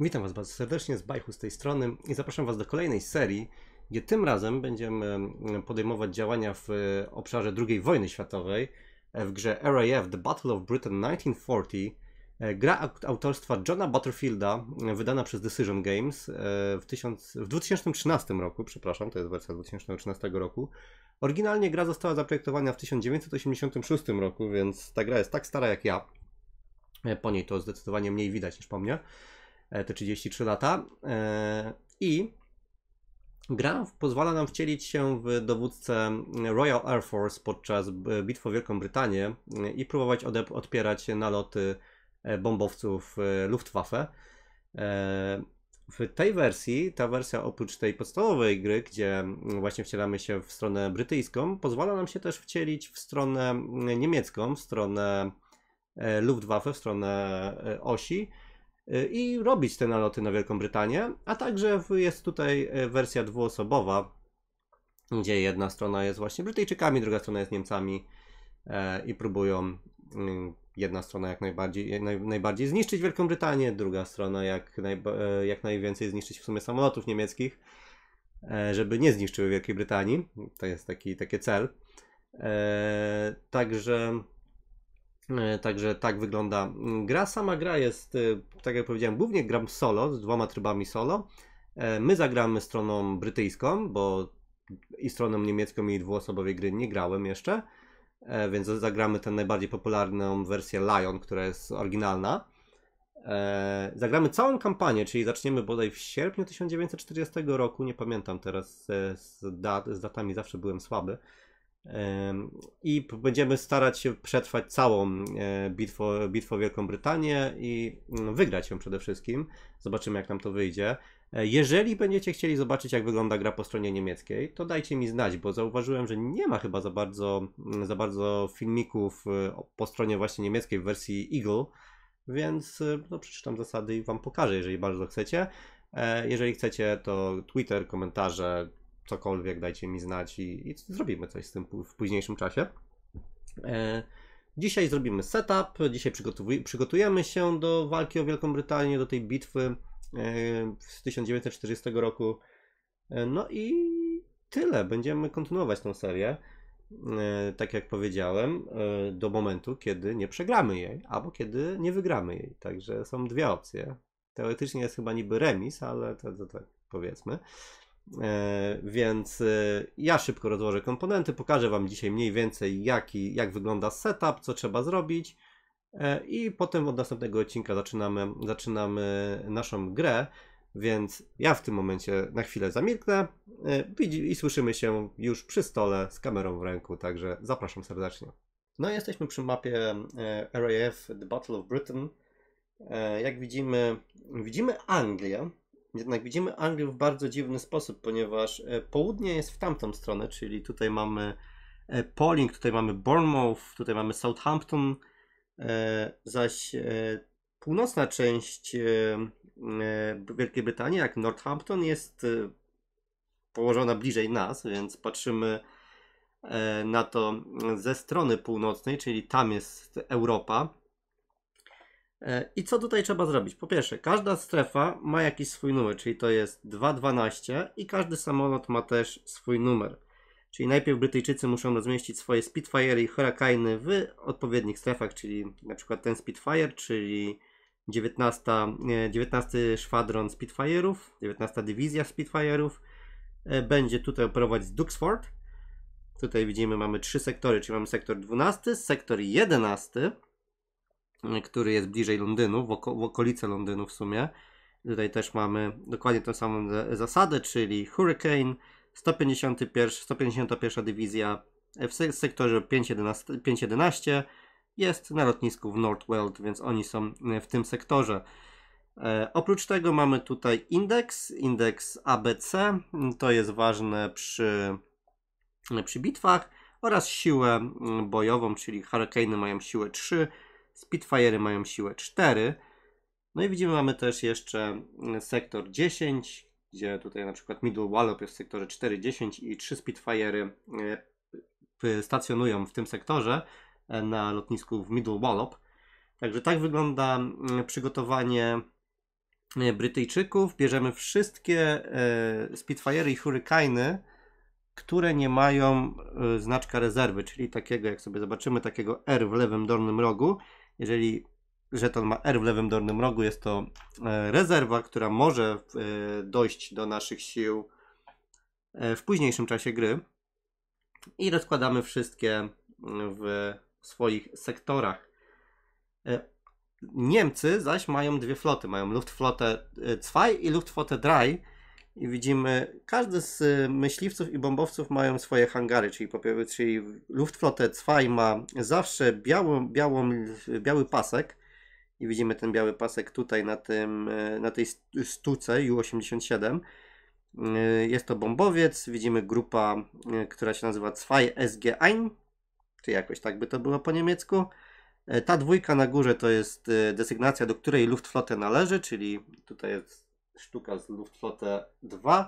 Witam Was bardzo serdecznie z Bajchu z tej strony i zapraszam Was do kolejnej serii, gdzie tym razem będziemy mm, podejmować działania w e, obszarze II wojny światowej e, w grze RAF The Battle of Britain 1940. E, gra autorstwa Johna Butterfielda, wydana przez Decision Games w, w 2013 roku, przepraszam, to jest wersja 2013 roku. Oryginalnie gra została zaprojektowana w 1986 roku, więc ta gra jest tak stara jak ja. Po niej to zdecydowanie mniej widać niż po mnie. E, te 33 lata. E, I gra pozwala nam wcielić się w dowódcę Royal Air Force podczas bitwy o Wielką Brytanię e, i próbować odpierać naloty bombowców Luftwaffe. W tej wersji, ta wersja oprócz tej podstawowej gry, gdzie właśnie wcielamy się w stronę brytyjską, pozwala nam się też wcielić w stronę niemiecką, w stronę Luftwaffe, w stronę osi Y, i robić te naloty na Wielką Brytanię, a także jest tutaj y, wersja dwuosobowa, gdzie jedna strona jest właśnie Brytyjczykami, druga strona jest Niemcami e, i próbują y, jedna strona jak najbardziej, naj, najbardziej zniszczyć Wielką Brytanię, druga strona jak, naj, e, jak najwięcej zniszczyć w sumie samolotów niemieckich, e, żeby nie zniszczyły Wielkiej Brytanii. To jest taki, taki cel. Także E, także tak wygląda mm, gra. Sama gra jest, e, tak jak powiedziałem, głównie gram solo, z dwoma trybami solo. E, my zagramy stroną brytyjską, bo i stroną niemiecką i dwuosobowej gry nie grałem jeszcze, więc zagramy tę najbardziej popularną wersję Lion, która jest oryginalna. Zagramy całą kampanię, czyli zaczniemy bodaj w sierpniu 1940 roku, nie pamiętam teraz z, dat, z datami, zawsze byłem słaby. I będziemy starać się przetrwać całą e, bitwę, bitwę Wielką Brytanię i mm, wygrać ją przede wszystkim. Zobaczymy, jak nam to wyjdzie. E, jeżeli będziecie chcieli zobaczyć, jak wygląda gra po stronie niemieckiej, to dajcie mi znać, bo zauważyłem, że nie ma chyba za bardzo, mm, za bardzo filmików e, po stronie właśnie niemieckiej w wersji Eagle, więc no, przeczytam zasady i Wam pokażę, jeżeli bardzo chcecie. Jeżeli chcecie, to Twitter, komentarze, cokolwiek, dajcie mi znać i, i zrobimy coś z tym w późniejszym czasie. E, dzisiaj zrobimy setup, dzisiaj przygotujemy się do walki o Wielką Brytanię, do tej bitwy e, z 1940 roku. E, no i tyle, będziemy kontynuować tą serię. E, tak jak powiedziałem, e, do momentu, kiedy nie przegramy jej, albo kiedy nie wygramy jej. Także są dwie opcje. Teoretycznie jest chyba niby remis, ale to, to tak powiedzmy. E, więc e, ja szybko rozłożę komponenty, pokażę Wam dzisiaj mniej więcej jaki, jak wygląda setup, co trzeba zrobić e, i potem od następnego odcinka zaczynamy, zaczynamy naszą grę, więc ja w tym momencie na chwilę zamilknę i słyszymy się już przy stole z kamerą w ręku, także zapraszam serdecznie. No jesteśmy przy mapie RAF The Battle of Britain. Jak widzimy, widzimy Anglię, jednak widzimy Anglię w bardzo dziwny sposób, ponieważ e, południe jest w tamtą stronę, czyli tutaj mamy e, Polling, tutaj mamy Bournemouth, tutaj mamy Southampton, e, zaś północna część Wielkiej Brytanii, jak Northampton, jest położona bliżej nas, więc patrzymy na to ze strony północnej, czyli tam jest Europa, E, I co tutaj trzeba zrobić? Po pierwsze, każda strefa ma jakiś swój numer, czyli to jest 2.12 i każdy samolot ma też swój numer. Czyli najpierw Brytyjczycy muszą rozmieścić swoje Spitfire i Hurricane'y w odpowiednich strefach, czyli na przykład ten Spitfire, czyli 19, 19 szwadron Spitfire'ów, 19 dywizja Spitfire'ów, e, będzie tutaj operować z Duxford. Tutaj widzimy mamy trzy sektory, czyli mamy sektor 12, sektor 11 który jest bliżej Londynu, w, oko, w okolice Londynu w sumie. Tutaj też mamy dokładnie tę samą zasadę, czyli Hurricane, 151, 151 Dywizja w sektorze 511, 511 jest na lotnisku w North Weld, więc oni są e, w tym sektorze. E, oprócz tego mamy tutaj indeks, indeks ABC, to jest ważne przy, przy bitwach oraz siłę mm, bojową, czyli Hurricane mają siłę 3, Spitfire'y mają siłę 4. No i widzimy, mamy też jeszcze e, sektor 10, gdzie tutaj na przykład Middle Wallop jest w sektorze 4, 10 i 3 Spitfire'y e, stacjonują w tym sektorze e, na lotnisku w Middle Wallop. Także tak wygląda przygotowanie Brytyjczyków. Bierzemy wszystkie Spitfire'y i Hurricany, które nie mają znaczka rezerwy, czyli takiego, jak sobie zobaczymy, takiego R w lewym dolnym rogu. Jeżeli żeton ma R w lewym dolnym rogu, jest to e, rezerwa, która może e, dojść do naszych sił e, w późniejszym czasie gry. I rozkładamy wszystkie mm, w swoich sektorach. Niemcy zaś mają dwie floty. Mają Luftflotte 2 i Luftflotte 3 i widzimy, każdy z y, myśliwców i bombowców mają swoje hangary, czyli, czyli Luftflotte 2 ma zawsze biały biały biały pasek i widzimy ten biały pasek tutaj na, tym, y, na tej stuce U-87. Y, jest to bombowiec, widzimy grupa, która się nazywa 2 SG Ein, czy jakoś tak by to było po niemiecku. Ta dwójka na górze to jest desygnacja, do której Luftflotte należy, czyli tutaj jest sztuka z Luftflotte 2.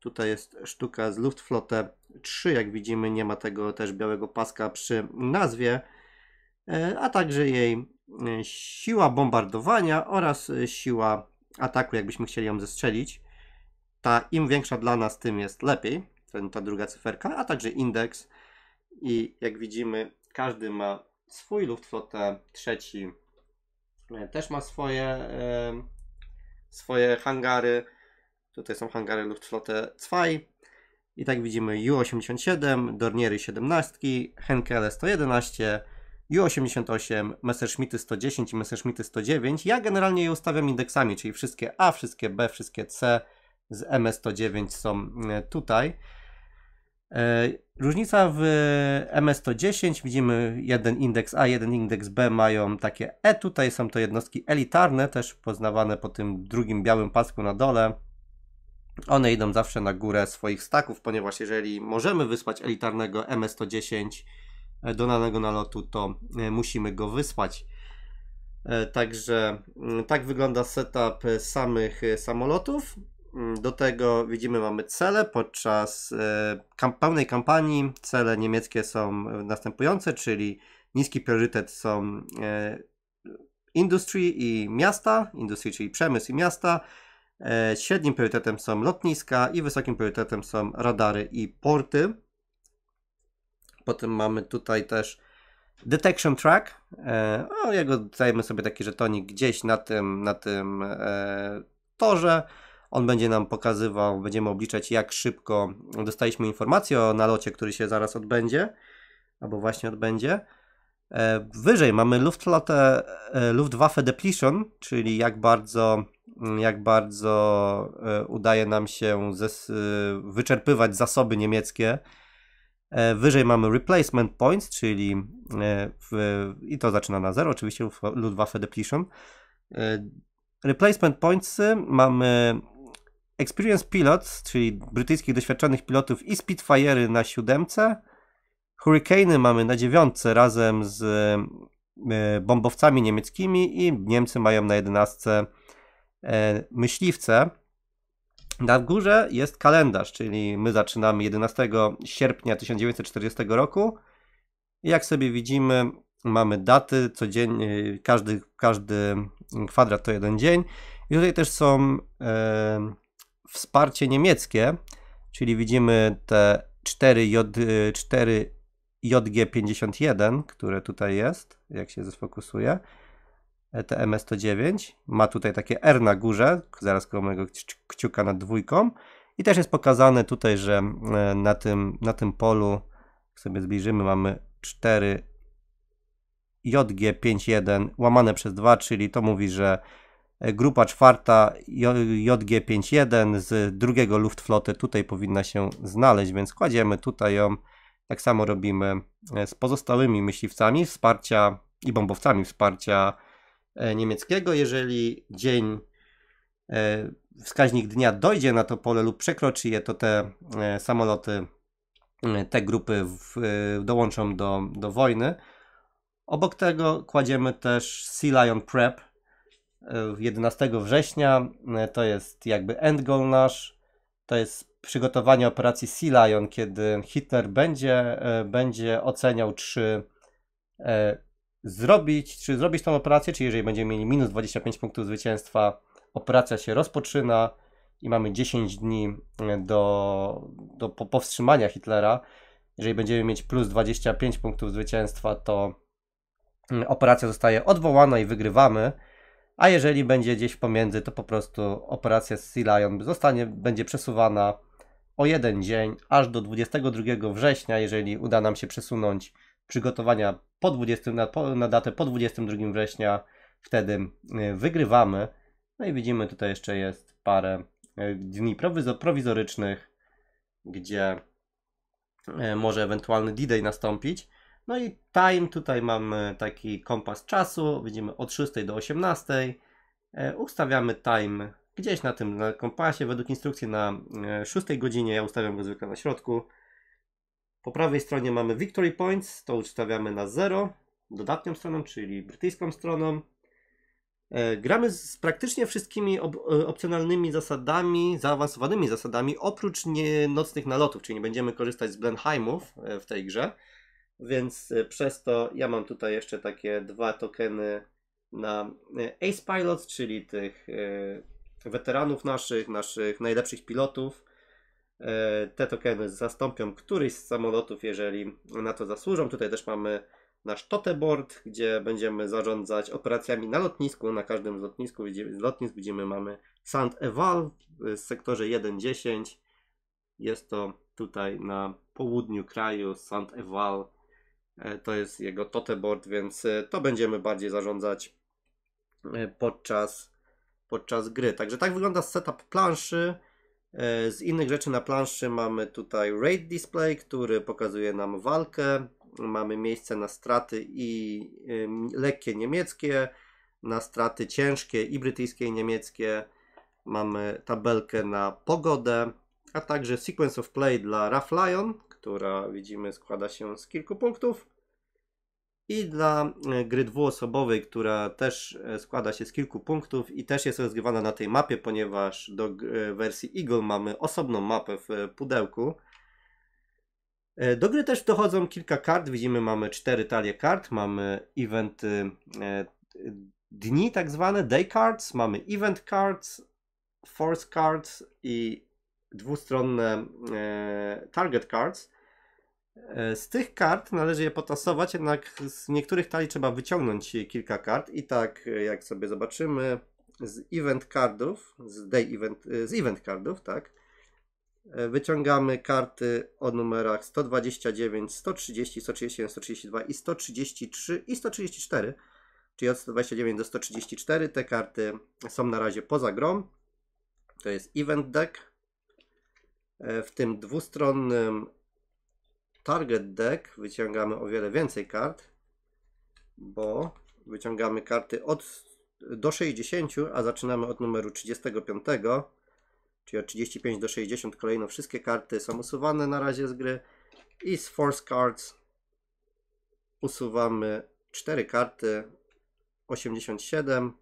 Tutaj jest sztuka z Luftflotte 3. Jak widzimy, nie ma tego też białego paska przy nazwie, e, a także jej e, siła bombardowania oraz siła ataku, jakbyśmy chcieli ją zestrzelić. Ta im większa dla nas, tym jest lepiej. Ten, ta druga cyferka, a także indeks. I jak widzimy, każdy ma swój Luftflotte, trzeci e, też ma swoje swoje hangary. Tutaj są hangary Luftflotte 2. I tak widzimy U-87, Dorniery 17, Henkele 111, U-88, Messerschmitty 110 i Messerschmitty 109. Ja generalnie je ustawiam indeksami, czyli wszystkie A, wszystkie B, wszystkie C z MS 109 są e, tutaj. E, różnica w MS110, widzimy jeden indeks A, jeden indeks B mają takie E, tutaj są to jednostki elitarne, też poznawane po tym drugim białym pasku na dole. One idą zawsze na górę swoich staków, ponieważ jeżeli możemy wysłać elitarnego MS110 e, do danego nalotu, to e, musimy go wysłać. Także mm, tak wygląda setup samych samolotów. Mm, do tego widzimy, mamy cele podczas e, kamp pełnej kampanii. Cele niemieckie są następujące, czyli niski priorytet są e, industry i miasta, industry czyli przemysł i miasta. E, średnim priorytetem są lotniska i wysokim priorytetem są radary i porty. Potem mamy tutaj też Detection Track. O, no, jego dajemy sobie taki żetonik gdzieś na tym, na tym torze. On będzie nam pokazywał, będziemy obliczać, jak szybko dostaliśmy informację o nalocie, który się zaraz odbędzie, albo właśnie odbędzie. E, wyżej mamy e, Luftwaffe Depletion, czyli jak bardzo, mm, jak bardzo e, udaje nam się zes, wyczerpywać zasoby niemieckie. Wyżej mamy Replacement Points, czyli w, i to zaczyna na zero, oczywiście Luftwaffe Depletion. Replacement Points mamy Experience Pilots, czyli brytyjskich doświadczonych pilotów i Spitfire'y na siódemce. Hurricane'y mamy na dziewiątce razem z e, bombowcami niemieckimi i Niemcy mają na jedenastce e, myśliwce. Na górze jest kalendarz, czyli my zaczynamy 11 sierpnia 1940 roku. Jak sobie widzimy, mamy daty, codziennie, każdy, każdy kwadrat to jeden dzień. I tutaj też są e, wsparcie niemieckie, czyli widzimy te 4, J, 4 y, JG51, które tutaj jest, jak się zesfokusuje, e, te MS109, ma tutaj takie R na górze, zaraz koło mojego kciuka nad dwójką i też jest pokazane tutaj, że e, na tym, na tym polu, jak sobie zbliżymy, mamy 4 JG51 łamane przez 2, czyli to mówi, że Grupa czwarta JG51 z drugiego Luftflotte tutaj powinna się znaleźć, więc kładziemy tutaj ją. Tak samo robimy e, z pozostałymi myśliwcami wsparcia i bombowcami wsparcia e, niemieckiego. Jeżeli dzień, e, wskaźnik dnia dojdzie na to pole lub przekroczy je, to te samoloty, te grupy w, dołączą do, do wojny. Obok tego kładziemy też Sea Lion Prep, 11 e, września. E, to jest jakby end goal nasz. To jest przygotowanie operacji Sea Lion, kiedy Hitler będzie, e, będzie oceniał, czy zrobić, czy zrobić tą operację, czy jeżeli będziemy mieli minus 25 punktów zwycięstwa, operacja się rozpoczyna i mamy 10 dni do, do powstrzymania Hitlera. Jeżeli będziemy mieć plus 25 punktów zwycięstwa, to mm, operacja zostaje odwołana i wygrywamy a jeżeli będzie gdzieś pomiędzy, to po prostu operacja z Sea Lion zostanie, będzie przesuwana o jeden dzień, aż do 22 września, jeżeli uda nam się przesunąć przygotowania po 20, na, po, na datę po 22 września, wtedy y, wygrywamy. No i widzimy, tutaj jeszcze jest parę y, dni prowizorycznych, gdzie y, może ewentualny D-Day nastąpić. No i time, tutaj mamy taki kompas czasu, widzimy od 6 do 18. E, ustawiamy time gdzieś na tym na kompasie, według instrukcji na 6 e, godzinie, ja ustawiam go zwykle na środku. Po prawej stronie mamy victory points, to ustawiamy na 0, dodatnią stroną, czyli brytyjską stroną. E, gramy z praktycznie wszystkimi opcjonalnymi zasadami, zaawansowanymi zasadami, oprócz nie, nocnych nalotów, czyli nie będziemy korzystać z Blenheimów w tej grze. Więc y, przez to ja mam tutaj jeszcze takie dwa tokeny na y, Ace Pilot, czyli tych y, weteranów naszych, naszych najlepszych pilotów. Te tokeny zastąpią któryś z samolotów, jeżeli na to zasłużą. Tutaj też mamy nasz toteboard, gdzie będziemy zarządzać operacjami na lotnisku. Na każdym z, lotnisku, z lotnisk widzimy, mamy Sand Eval w sektorze 1.10. Jest to tutaj na południu kraju, Sand Eval E, to jest jego toteboard, więc e, to będziemy bardziej zarządzać e, podczas, podczas gry. Także tak wygląda setup planszy. Z innych rzeczy na planszy mamy tutaj Raid Display, który pokazuje nam walkę. Mamy miejsce na straty i lekkie niemieckie, na straty ciężkie i brytyjskie i niemieckie. Mamy tabelkę na pogodę, a także Sequence of Play dla Raf Lion, która widzimy składa się z kilku punktów. I dla e, gry dwuosobowej, która też e, składa się z kilku punktów i też jest rozgrywana na tej mapie, ponieważ do e, wersji Eagle mamy osobną mapę w pudełku. Do gry też dochodzą kilka kart. Widzimy, mamy cztery talie kart, mamy eventy dni tak zwane, day cards, mamy event cards, force cards i dwustronne target cards. E, z tych kart należy je potasować, jednak z niektórych talii trzeba wyciągnąć kilka kart i tak e, jak sobie zobaczymy z event cardów, z day event, e, z event cardów, tak, wyciągamy karty o numerach 129, 130, 131, 132 i 133 i 134, czyli od 129 do 134 te karty są na razie poza grą. To jest event deck, w tym dwustronnym target deck wyciągamy o wiele więcej kart, bo wyciągamy karty od do 60, a zaczynamy od numeru 35, czyli od 35 do 60 kolejno wszystkie karty są usuwane na razie z gry i z Force Cards usuwamy 4 karty 87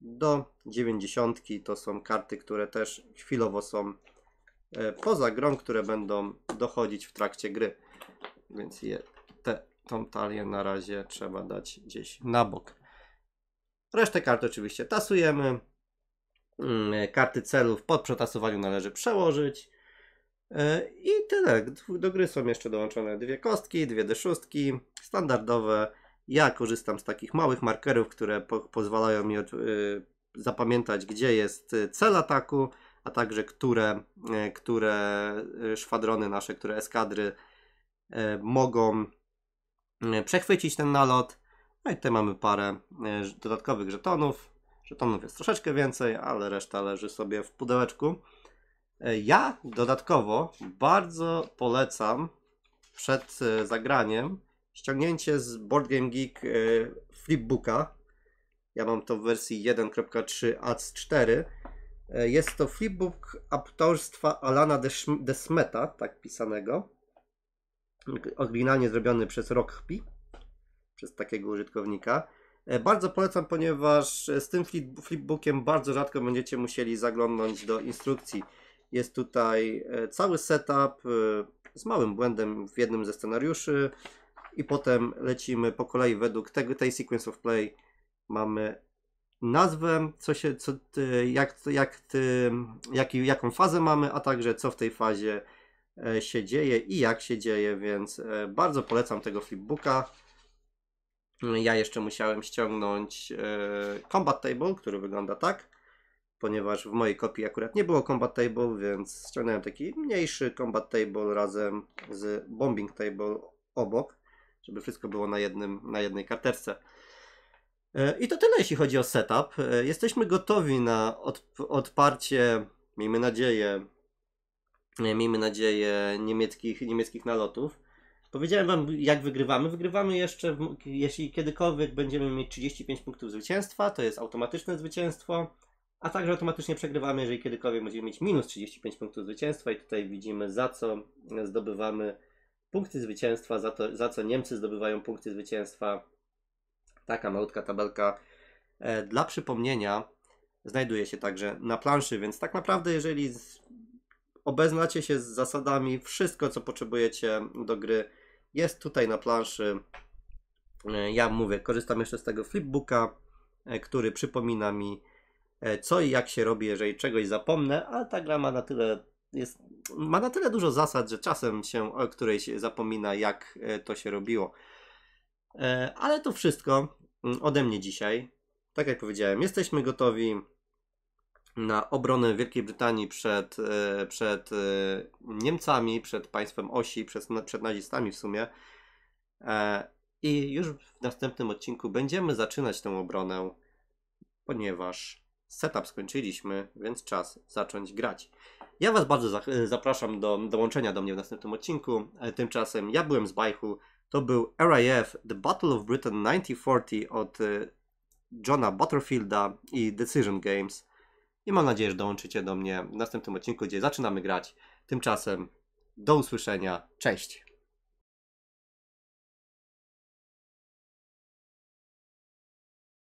do 90 to są karty, które też chwilowo są e, poza grą, które będą dochodzić w trakcie gry więc je, te, tą talię na razie trzeba dać gdzieś na bok. Resztę kart oczywiście tasujemy. Mm, karty celów po przetasowaniu należy przełożyć. E, I tyle. Do gry są jeszcze dołączone dwie kostki, dwie d6, standardowe. Ja korzystam z takich małych markerów, które po pozwalają mi od, y, zapamiętać, gdzie jest y, cel ataku, a także które, y, które y, szwadrony nasze, które eskadry E, mogą e, przechwycić ten nalot. No i tutaj mamy parę e, dodatkowych żetonów. Żetonów jest troszeczkę więcej, ale reszta leży sobie w pudełeczku. Ja dodatkowo bardzo polecam przed zagraniem ściągnięcie z Board Game Geek flipbooka. Ja mam to w wersji 1.3 ac 4. Jest to flipbook autorstwa Alana Desmeta, tak pisanego oryginalnie zrobiony przez Rockpi, przez takiego użytkownika. E, bardzo polecam, ponieważ e, z tym flipbookiem bardzo rzadko będziecie musieli zaglądnąć do instrukcji. Jest tutaj e, cały setup z małym błędem w jednym ze scenariuszy i potem lecimy po kolei według tego, tej sequence of play. Mamy nazwę, co się, co, jak, jak, jak, jaką fazę mamy, a także co w tej fazie E, się dzieje i jak się dzieje, więc e, bardzo polecam tego flipbooka. Ja jeszcze musiałem ściągnąć e, Combat Table, który wygląda tak, ponieważ w mojej kopii akurat nie było Combat Table, więc ściągnąłem taki mniejszy Combat Table razem z Bombing Table obok, żeby wszystko było na, jednym, na jednej karterce. I to tyle, jeśli chodzi o setup. Jesteśmy gotowi na odp odparcie, miejmy nadzieję, E, miejmy nadzieję, niemieckich, niemieckich nalotów. Powiedziałem wam, jak wygrywamy. Wygrywamy jeszcze, w, jeśli kiedykolwiek będziemy mieć 35 punktów zwycięstwa, to jest automatyczne zwycięstwo, a także automatycznie przegrywamy, jeżeli kiedykolwiek będziemy mieć minus 35 punktów zwycięstwa i tutaj widzimy, za co zdobywamy punkty zwycięstwa, za, to, za co Niemcy zdobywają punkty zwycięstwa. Taka malutka tabelka. E, dla przypomnienia, znajduje się także na planszy, więc tak naprawdę, jeżeli obeznacie się z zasadami, wszystko co potrzebujecie do gry jest tutaj na planszy. E, ja mówię, korzystam jeszcze z tego flipbooka, e, który przypomina mi e, co i jak się robi, jeżeli czegoś zapomnę, ale ta gra ma na tyle jest, ma na tyle dużo zasad, że czasem się o którejś zapomina, jak to się robiło. Ale to wszystko mm, ode mnie dzisiaj. Tak jak powiedziałem, jesteśmy gotowi na obronę Wielkiej Brytanii przed, e, przed e, Niemcami, przed państwem osi, przed, przed nazistami w sumie. E, I już w następnym odcinku będziemy zaczynać tę obronę, ponieważ setup skończyliśmy, więc czas zacząć grać. Ja Was bardzo zapraszam do dołączenia do mnie w następnym odcinku. Tymczasem ja byłem z Bajchu. To był RAF The Battle of Britain 1940 od Johna Butterfielda i Decision Games i mam nadzieję, że dołączycie do mnie w następnym odcinku, gdzie zaczynamy grać. Tymczasem do usłyszenia, cześć!